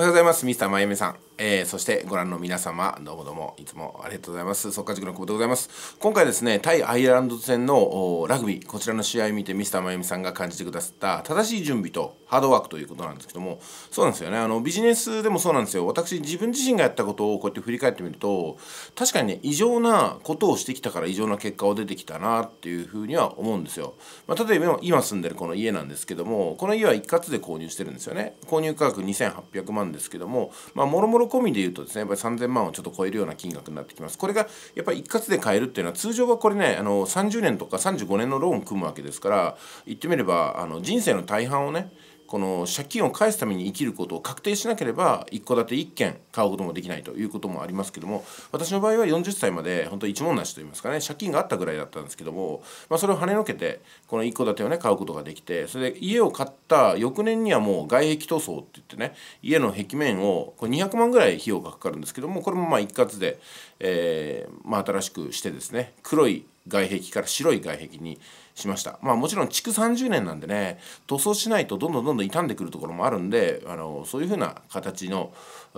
おはようございます。ミスターまゆみさん。えー、そしてご覧の皆様、どうもどうも、いつもありがとうございます。速稼塾の久保でございます。今回ですね、対アイルランド戦のラグビー、こちらの試合見てミスターまゆみさんが感じてくださった正しい準備とハードワークということなんですけども、そうなんですよね。あの、ビジネスでもそうなんですよ。私、自分自身がやったことをこうやって振り返ってみると、確かにね、異常なことをしてきたから異常な結果を出てきたなっていうふうには思うんですよ。まあ、例えば今住んでるこの家なんですけども、この家は一括で購入してるんですよね。購入価格2800万ですけどもまあもろもろ込みでいうとですねやっぱり3000万をちょっと超えるような金額になってきますこれがやっぱり一括で買えるっていうのは通常はこれねあの30年とか35年のローン組むわけですから言ってみればあの人生の大半をねこの借金を返すために生きることを確定しなければ一戸建て1軒買うこともできないということもありますけども私の場合は40歳まで本当一文無しといいますかね借金があったぐらいだったんですけども、まあ、それを跳ねのけてこの一戸建てをね買うことができてそれで家を買った翌年にはもう外壁塗装って言ってね家の壁面をこれ200万ぐらい費用がかかるんですけどもこれもまあ一括で、えーまあ、新しくしてですね黒い外壁から白い外壁にしました。まあもちろん築30年なんでね塗装しないとどんどんどんどん傷んでくるところもあるんであのそういうふうな形の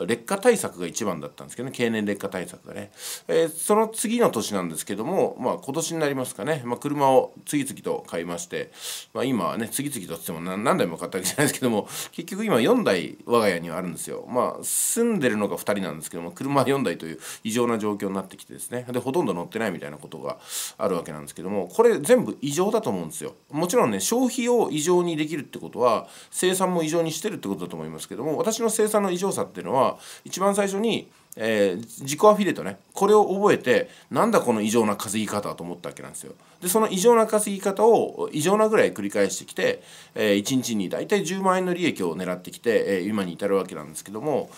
劣化対策が一番だったんですけどね経年劣化対策がね、えー、その次の年なんですけども、まあ、今年になりますかね、まあ、車を次々と買いまして、まあ、今はね次々とっつっても何台も買ったわけじゃないですけども結局今4台我が家にはあるんですよ。まあ住んでるのが2人なんですけども車4台という異常な状況になってきてですねでほとんど乗ってないみたいなことがあるわけなんですけどもこれ全部異常常だと思うんですよもちろんね消費を異常にできるってことは生産も異常にしてるってことだと思いますけども私の生産の異常さっていうのは一番最初にえー、自己アフィリエイトねこれを覚えてなんだこの異常な稼ぎ方と思ったわけなんですよでその異常な稼ぎ方を異常なぐらい繰り返してきて、えー、1日に大体10万円の利益を狙ってきて、えー、今に至るわけなんですけども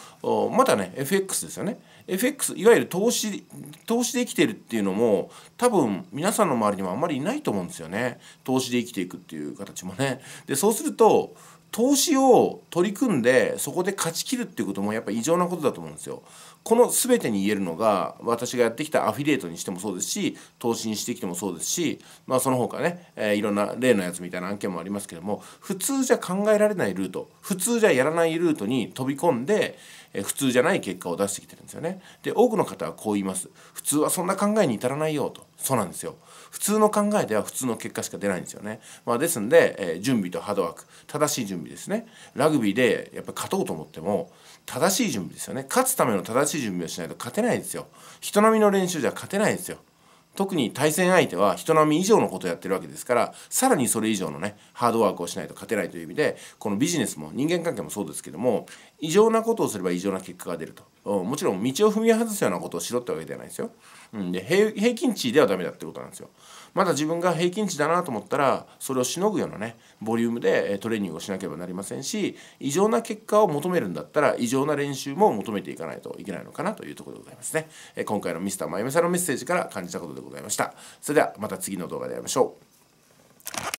まだね FX ですよね FX いわゆる投資投資で生きてるっていうのも多分皆さんの周りにもあんまりいないと思うんですよね投資で生きていくっていう形もねでそうすると投資を取り組んでそこで勝ちきるっていうこともやっぱ異常なことだと思うんですよ。この全てに言えるのが私がやってきたアフィリエイトにしてもそうですし投資にしてきてもそうですしまあその他ね、えー、いろんな例のやつみたいな案件もありますけども普通じゃ考えられないルート普通じゃやらないルートに飛び込んで、えー、普通じゃない結果を出してきてるんですよね。で多くの方はこう言います。普通はそんな考えに至らないよと。そうなんですよ。普通の考えでは普通の結果しか出ないんですよね。まあ、ですんで、えー、準備とハードワーク正しい準備備ですねラグビーでやっぱり勝とうと思っても正しい準備ですよね勝つための正しい準備をしないと勝てないですよ人並みの練習じゃ勝てないですよ特に対戦相手は人並み以上のことをやってるわけですからさらにそれ以上のねハードワークをしないと勝てないという意味でこのビジネスも人間関係もそうですけども異常なことをすれば異常な結果が出るとうん、もちろん道を踏み外すようなことをしろってわけじゃないですよ。うん、で平均値ではダメだってことなんですよ。まだ自分が平均値だなと思ったらそれをしのぐようなねボリュームでトレーニングをしなければなりませんし異常な結果を求めるんだったら異常な練習も求めていかないといけないのかなというところでございますね。今回のミスターまゆめさんのメッセージから感じたことでございました。それではまた次の動画で会いましょう。